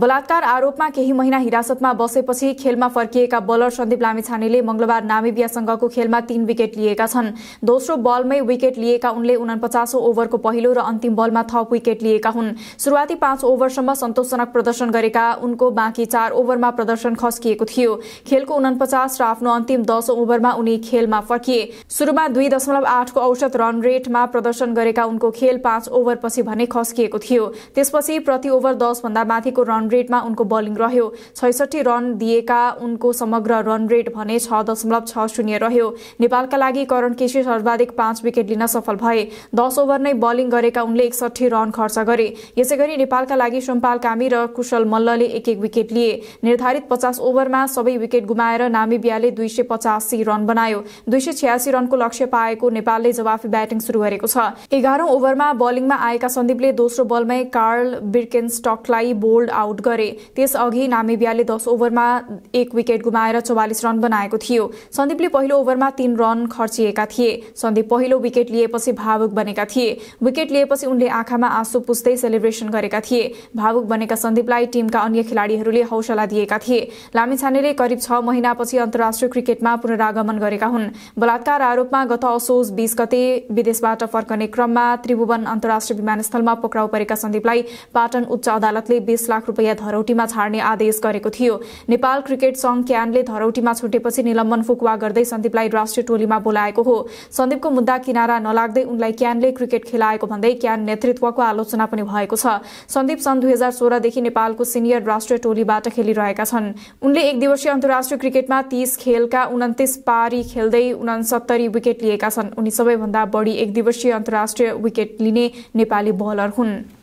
बलात्कार आरोपमा केही महिना हिरासतमा बसेपछि खेलमा फर्किएका बलर सन्दीप लामिछानेले मंगलबार नामिबियासँगको खेलमा तीन विकेट लिएका छन् दोस्रो बलमै विकेट लिएका उनले उनापचासौं ओभरको पहिलो र अन्तिम बलमा थप विकेट लिएका हुन् शुरूआती पाँच ओभरसम्म सन्तोषजनक प्रदर्शन गरेका उनको बाँकी चार ओभरमा प्रदर्शन खस्किएको थियो खेलको उनापचास र आफ्नो अन्तिम दश ओभरमा उनी खेलमा फर्किए शुरूमा दुई दशमलव आठको औसत रन रेटमा प्रदर्शन गरेका उनको खेल पाँच ओभरपछि भने खस्किएको थियो त्यसपछि प्रति ओभर दशभन्दा माथिको रन रन रेटमा उनको बलिङ रह्यो छैसठी रन दिएका उनको समग्र रन रेट भने छ दशमलव छ शून्य रह्यो नेपालका लागि करण केसी सर्वाधिक पाँच विकेट लिन सफल भए दस ओभर नै बलिङ गरेका उनले एकसठी रन खर्च गरे यसै गरी नेपालका लागि सोमपाल कामी र कुशल मल्लले एक एक विकेट लिए निर्धारित पचास ओभरमा सबै विकेट गुमाएर नामिबियाले दुई सय पचासी रन बनायो दुई सय छयासी रनको लक्ष्य पाएको नेपालले जवाफी ब्याटिङ सुरु गरेको छ एघारौं ओभरमा बलिङमा आएका सन्दीपले दोस्रो बलमै कार्ल बिर्केन स्टकलाई बोल्ड आउट आउट गरे त्यसअघि नामेबियाले दस ओभरमा एक विकेट गुमाएर चौवालिस रन बनाएको थियो सन्दीपले पहिलो ओभरमा तीन रन खर्चिएका थिए सन्दीप पहिलो विकेट लिएपछि भावुक बनेका थिए विकेट लिएपछि उनले आँखामा आँसु पुस्दै सेलिब्रेसन गरेका थिए भावुक बनेका सन्दीपलाई टीमका अन्य खेलाडीहरूले हौसला दिएका थिए लामिछानेले करिब छ महिनापछि अन्तर्राष्ट्रिय क्रिकेटमा पुनरागमन गरेका हुन् बलात्कार आरोपमा गत असोज बीस गते विदेशबाट फर्कने क्रममा त्रिभुवन अन्तर्राष्ट्रिय विमानस्थलमा पक्राउ परेका सन्दीपलाई पाटन उच्च अदालतले बीस लाख रुपियाँ रुपियाँ धरौटीमा छाड्ने आदेश गरेको थियो नेपाल क्रिकेट संघ क्यानले धरौटीमा छुटेपछि निलम्बन फुकुवा गर्दै सन्दीपलाई राष्ट्रिय टोलीमा बोलाएको हो सन्दीपको मुद्दा किनारा नलाग्दै उनलाई क्यानले क्रिकेट खेलाएको भन्दै क्यान नेतृत्वको आलोचना पनि भएको छ सन्दीप सन् दुई हजार सोह्रदेखि नेपालको सिनियर राष्ट्रिय टोलीबाट खेलिरहेका छन् उनले एक दिवसीय अन्तर्राष्ट्रिय क्रिकेटमा तीस खेलका उन्तिस पारी खेल्दै उनासत्तरी विकेट लिएका छन् उनी सबैभन्दा बढी एक दिवसीय अन्तर्राष्ट्रिय विकेट लिने नेपाली बलर हुन्